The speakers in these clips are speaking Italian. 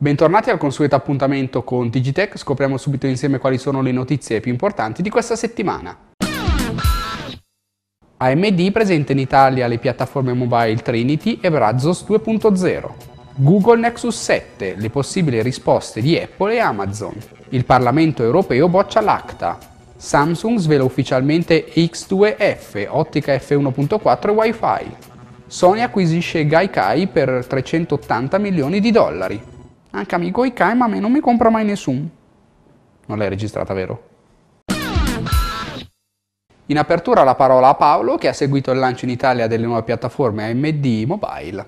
Bentornati al consueto appuntamento con Digitech, scopriamo subito insieme quali sono le notizie più importanti di questa settimana. AMD presenta in Italia le piattaforme mobile Trinity e Brazos 2.0. Google Nexus 7, le possibili risposte di Apple e Amazon. Il Parlamento europeo boccia l'ACTA. Samsung svela ufficialmente X2F, ottica F1.4 e Wi-Fi. Sony acquisisce Gaikai per 380 milioni di dollari. Anche amico Ikai, ma a me non mi compra mai nessuno. Non l'hai registrata, vero? In apertura la parola a Paolo che ha seguito il lancio in Italia delle nuove piattaforme AMD Mobile.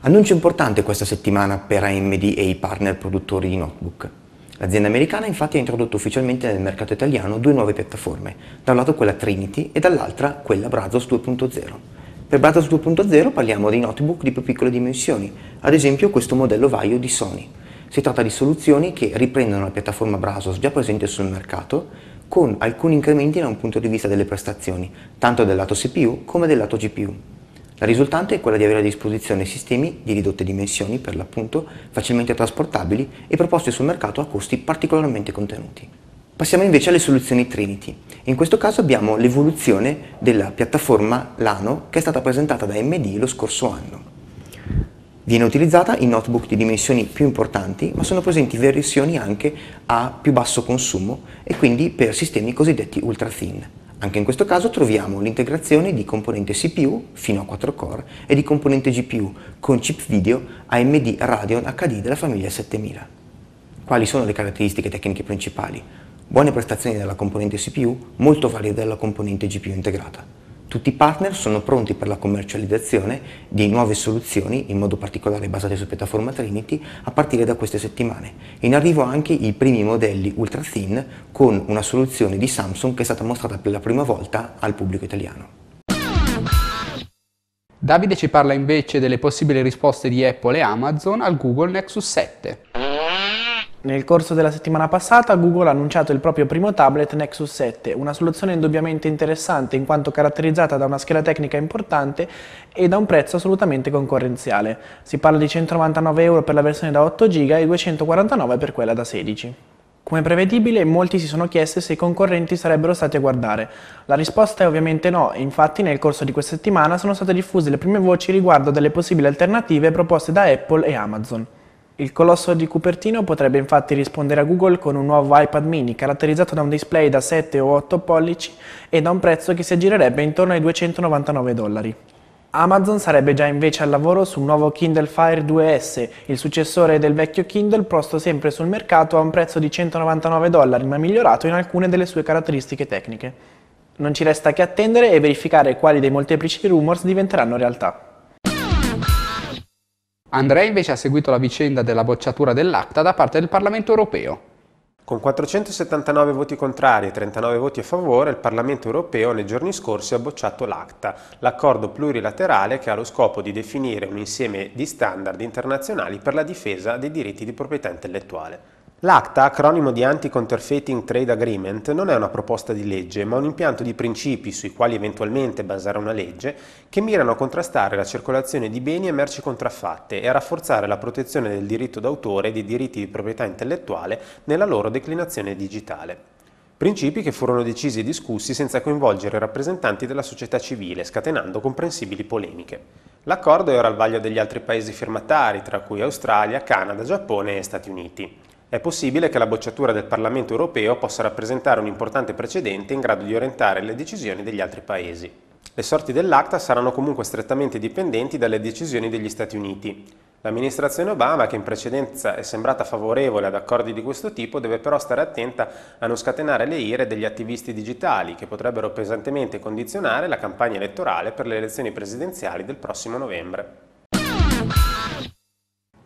Annuncio importante questa settimana per AMD e i partner produttori di notebook. L'azienda americana infatti ha introdotto ufficialmente nel mercato italiano due nuove piattaforme, da un lato quella Trinity e dall'altra quella Brazos 2.0. Per Bratas 2.0 parliamo dei notebook di più piccole dimensioni, ad esempio questo modello Vaio di Sony. Si tratta di soluzioni che riprendono la piattaforma Brazos già presente sul mercato, con alcuni incrementi da un punto di vista delle prestazioni, tanto del lato CPU come del lato GPU. La risultante è quella di avere a disposizione sistemi di ridotte dimensioni, per l'appunto, facilmente trasportabili e proposti sul mercato a costi particolarmente contenuti. Passiamo invece alle soluzioni Trinity. In questo caso abbiamo l'evoluzione della piattaforma Lano che è stata presentata da MD lo scorso anno. Viene utilizzata in notebook di dimensioni più importanti, ma sono presenti versioni anche a più basso consumo e quindi per sistemi cosiddetti ultra thin. Anche in questo caso troviamo l'integrazione di componente CPU fino a 4 core e di componente GPU con chip video AMD Radeon HD della famiglia 7000. Quali sono le caratteristiche tecniche principali? Buone prestazioni della componente CPU, molto valide della componente GPU integrata. Tutti i partner sono pronti per la commercializzazione di nuove soluzioni, in modo particolare basate su piattaforma Trinity, a partire da queste settimane. In arrivo anche i primi modelli ultra thin con una soluzione di Samsung che è stata mostrata per la prima volta al pubblico italiano. Davide ci parla invece delle possibili risposte di Apple e Amazon al Google Nexus 7. Nel corso della settimana passata Google ha annunciato il proprio primo tablet Nexus 7, una soluzione indubbiamente interessante in quanto caratterizzata da una scheda tecnica importante e da un prezzo assolutamente concorrenziale. Si parla di 199 euro per la versione da 8 GB e 249 per quella da 16. Come prevedibile, molti si sono chiesti se i concorrenti sarebbero stati a guardare. La risposta è ovviamente no, e infatti nel corso di questa settimana sono state diffuse le prime voci riguardo delle possibili alternative proposte da Apple e Amazon. Il colosso di Cupertino potrebbe infatti rispondere a Google con un nuovo iPad mini caratterizzato da un display da 7 o 8 pollici e da un prezzo che si aggirerebbe intorno ai 299 dollari. Amazon sarebbe già invece al lavoro sul nuovo Kindle Fire 2S, il successore del vecchio Kindle posto sempre sul mercato a un prezzo di 199 dollari ma migliorato in alcune delle sue caratteristiche tecniche. Non ci resta che attendere e verificare quali dei molteplici rumors diventeranno realtà. Andrea invece ha seguito la vicenda della bocciatura dell'acta da parte del Parlamento europeo. Con 479 voti contrari e 39 voti a favore, il Parlamento europeo nei giorni scorsi ha bocciato l'ACTA, l'accordo plurilaterale che ha lo scopo di definire un insieme di standard internazionali per la difesa dei diritti di proprietà intellettuale. L'ACTA, acronimo di Anti-Counterfeiting Trade Agreement, non è una proposta di legge, ma un impianto di principi sui quali eventualmente basare una legge che mirano a contrastare la circolazione di beni e merci contraffatte e a rafforzare la protezione del diritto d'autore e dei diritti di proprietà intellettuale nella loro declinazione digitale. Principi che furono decisi e discussi senza coinvolgere rappresentanti della società civile, scatenando comprensibili polemiche. L'accordo era al vaglio degli altri paesi firmatari, tra cui Australia, Canada, Giappone e Stati Uniti è possibile che la bocciatura del Parlamento europeo possa rappresentare un importante precedente in grado di orientare le decisioni degli altri paesi. Le sorti dell'ACTA saranno comunque strettamente dipendenti dalle decisioni degli Stati Uniti. L'amministrazione Obama, che in precedenza è sembrata favorevole ad accordi di questo tipo, deve però stare attenta a non scatenare le ire degli attivisti digitali, che potrebbero pesantemente condizionare la campagna elettorale per le elezioni presidenziali del prossimo novembre.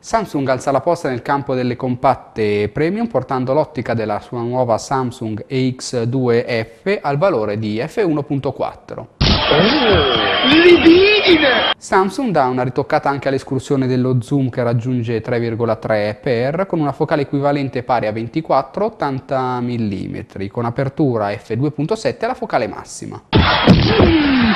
Samsung alza la posta nel campo delle compatte premium portando l'ottica della sua nuova Samsung EX2F al valore di F1.4. Samsung dà una ritoccata anche all'escursione dello zoom che raggiunge 3,3 per con una focale equivalente pari a 24-80 mm con apertura f2.7 alla focale massima. Mm,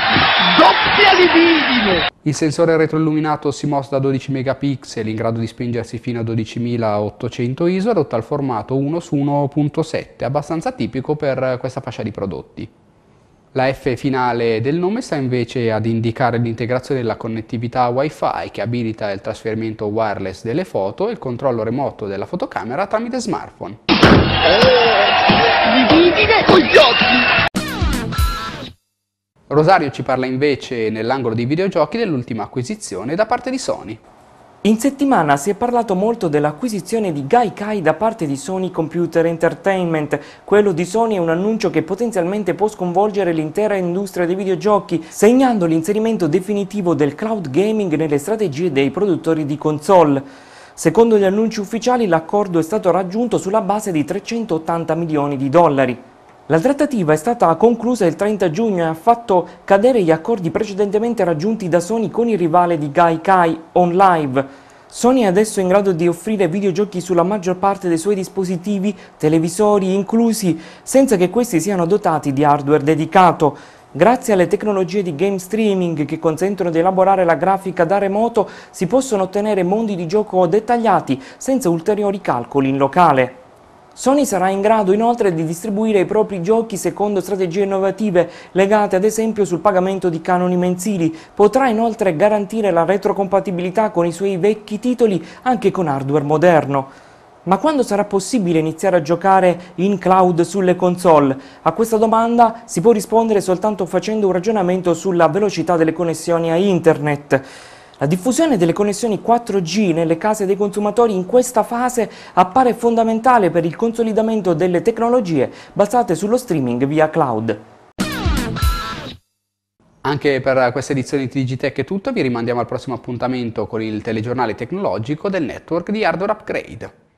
il sensore retroilluminato si CMOS da 12 megapixel in grado di spingersi fino a 12800 ISO adotta il formato 1 su 1.7, abbastanza tipico per questa fascia di prodotti. La F finale del nome sta invece ad indicare l'integrazione della connettività Wi-Fi che abilita il trasferimento wireless delle foto e il controllo remoto della fotocamera tramite smartphone. con gli occhi! Rosario ci parla invece nell'angolo dei videogiochi dell'ultima acquisizione da parte di Sony. In settimana si è parlato molto dell'acquisizione di Gaikai da parte di Sony Computer Entertainment. Quello di Sony è un annuncio che potenzialmente può sconvolgere l'intera industria dei videogiochi, segnando l'inserimento definitivo del cloud gaming nelle strategie dei produttori di console. Secondo gli annunci ufficiali l'accordo è stato raggiunto sulla base di 380 milioni di dollari. La trattativa è stata conclusa il 30 giugno e ha fatto cadere gli accordi precedentemente raggiunti da Sony con il rivale di Gaikai OnLive. Sony è adesso in grado di offrire videogiochi sulla maggior parte dei suoi dispositivi, televisori inclusi, senza che questi siano dotati di hardware dedicato. Grazie alle tecnologie di game streaming che consentono di elaborare la grafica da remoto, si possono ottenere mondi di gioco dettagliati senza ulteriori calcoli in locale. Sony sarà in grado inoltre di distribuire i propri giochi secondo strategie innovative legate ad esempio sul pagamento di canoni mensili, potrà inoltre garantire la retrocompatibilità con i suoi vecchi titoli anche con hardware moderno. Ma quando sarà possibile iniziare a giocare in cloud sulle console? A questa domanda si può rispondere soltanto facendo un ragionamento sulla velocità delle connessioni a internet. La diffusione delle connessioni 4G nelle case dei consumatori in questa fase appare fondamentale per il consolidamento delle tecnologie basate sullo streaming via cloud. Anche per questa edizione di Digitech è tutto, vi rimandiamo al prossimo appuntamento con il telegiornale tecnologico del network di Hardware Upgrade.